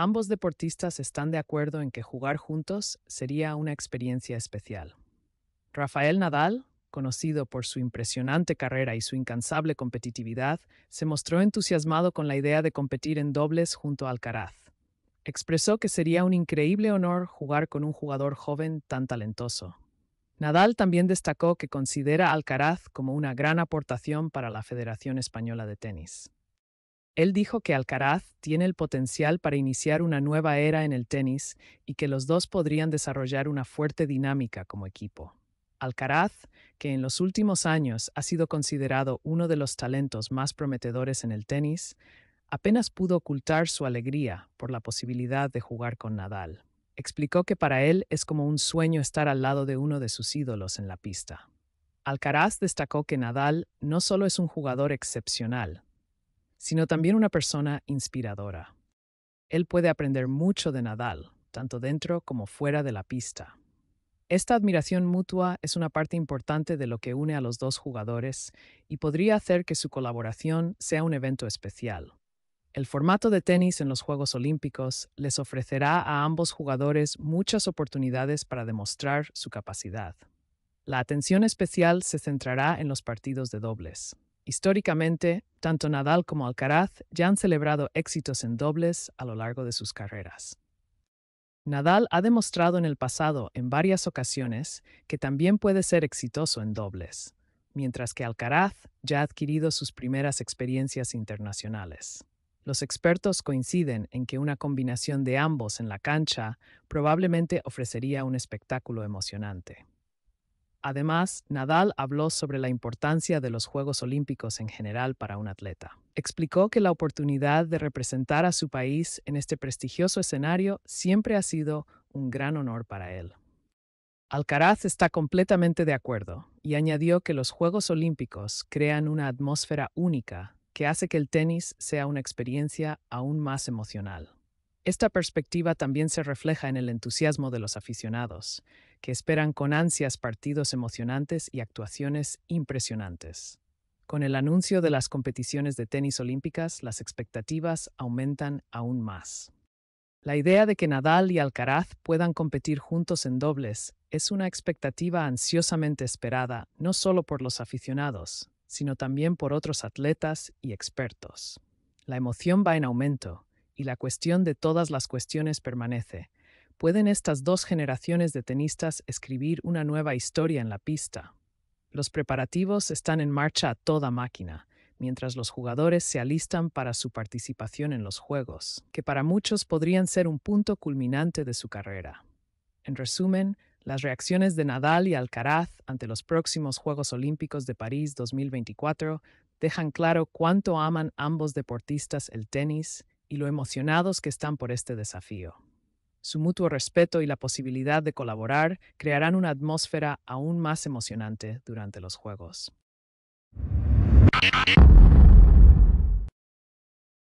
Ambos deportistas están de acuerdo en que jugar juntos sería una experiencia especial. Rafael Nadal, conocido por su impresionante carrera y su incansable competitividad, se mostró entusiasmado con la idea de competir en dobles junto a Alcaraz. Expresó que sería un increíble honor jugar con un jugador joven tan talentoso. Nadal también destacó que considera a Alcaraz como una gran aportación para la Federación Española de Tenis. Él dijo que Alcaraz tiene el potencial para iniciar una nueva era en el tenis y que los dos podrían desarrollar una fuerte dinámica como equipo. Alcaraz, que en los últimos años ha sido considerado uno de los talentos más prometedores en el tenis, apenas pudo ocultar su alegría por la posibilidad de jugar con Nadal. Explicó que para él es como un sueño estar al lado de uno de sus ídolos en la pista. Alcaraz destacó que Nadal no solo es un jugador excepcional, sino también una persona inspiradora. Él puede aprender mucho de Nadal, tanto dentro como fuera de la pista. Esta admiración mutua es una parte importante de lo que une a los dos jugadores y podría hacer que su colaboración sea un evento especial. El formato de tenis en los Juegos Olímpicos les ofrecerá a ambos jugadores muchas oportunidades para demostrar su capacidad. La atención especial se centrará en los partidos de dobles, Históricamente, tanto Nadal como Alcaraz ya han celebrado éxitos en dobles a lo largo de sus carreras. Nadal ha demostrado en el pasado en varias ocasiones que también puede ser exitoso en dobles, mientras que Alcaraz ya ha adquirido sus primeras experiencias internacionales. Los expertos coinciden en que una combinación de ambos en la cancha probablemente ofrecería un espectáculo emocionante. Además, Nadal habló sobre la importancia de los Juegos Olímpicos en general para un atleta. Explicó que la oportunidad de representar a su país en este prestigioso escenario siempre ha sido un gran honor para él. Alcaraz está completamente de acuerdo y añadió que los Juegos Olímpicos crean una atmósfera única que hace que el tenis sea una experiencia aún más emocional. Esta perspectiva también se refleja en el entusiasmo de los aficionados, que esperan con ansias partidos emocionantes y actuaciones impresionantes. Con el anuncio de las competiciones de tenis olímpicas, las expectativas aumentan aún más. La idea de que Nadal y Alcaraz puedan competir juntos en dobles es una expectativa ansiosamente esperada no solo por los aficionados, sino también por otros atletas y expertos. La emoción va en aumento, y la cuestión de todas las cuestiones permanece. ¿Pueden estas dos generaciones de tenistas escribir una nueva historia en la pista? Los preparativos están en marcha a toda máquina, mientras los jugadores se alistan para su participación en los Juegos, que para muchos podrían ser un punto culminante de su carrera. En resumen, las reacciones de Nadal y Alcaraz ante los próximos Juegos Olímpicos de París 2024 dejan claro cuánto aman ambos deportistas el tenis y lo emocionados que están por este desafío. Su mutuo respeto y la posibilidad de colaborar crearán una atmósfera aún más emocionante durante los Juegos.